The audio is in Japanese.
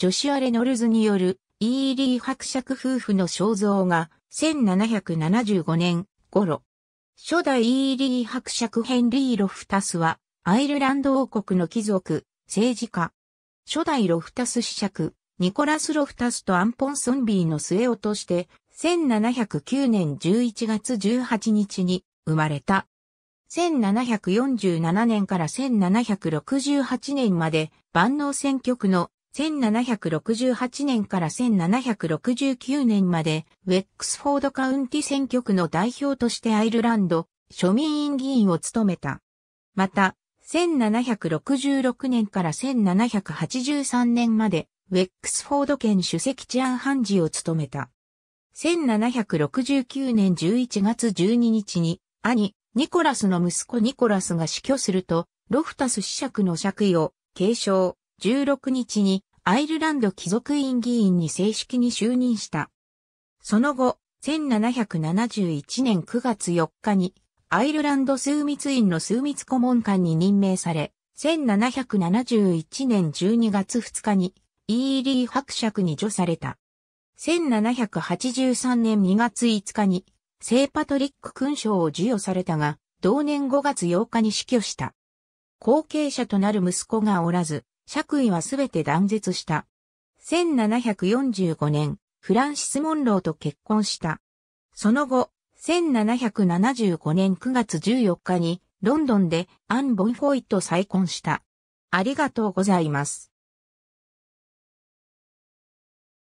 ジョシュア・レノルズによるイーリー伯爵夫婦の肖像が1775年頃。初代イーリー伯爵ヘンリー・ロフタスはアイルランド王国の貴族、政治家。初代ロフタス子爵、ニコラス・ロフタスとアンポン・ソンビーの末落として、1709年11月18日に生まれた。1747年から1768年まで万能選挙区の1768年から1769年まで、ウェックスフォードカウンティ選挙区の代表としてアイルランド、庶民院議員を務めた。また、1766年から1783年まで、ウェックスフォード県主席治安判事を務めた。1769年11月12日に、兄、ニコラスの息子ニコラスが死去すると、ロフタス子爵の爵位を継承。16日にアイルランド貴族院議員に正式に就任した。その後、1771年9月4日にアイルランド数密院の数密顧問官に任命され、1771年12月2日にイーリー伯爵に除された。1783年2月5日に聖パトリック勲章を授与されたが、同年5月8日に死去した。後継者となる息子がおらず、爵位はすべて断絶した。1745年、フランシス・モンローと結婚した。その後、1775年9月14日に、ロンドンでアン・ボンフォイと再婚した。ありがとうございます。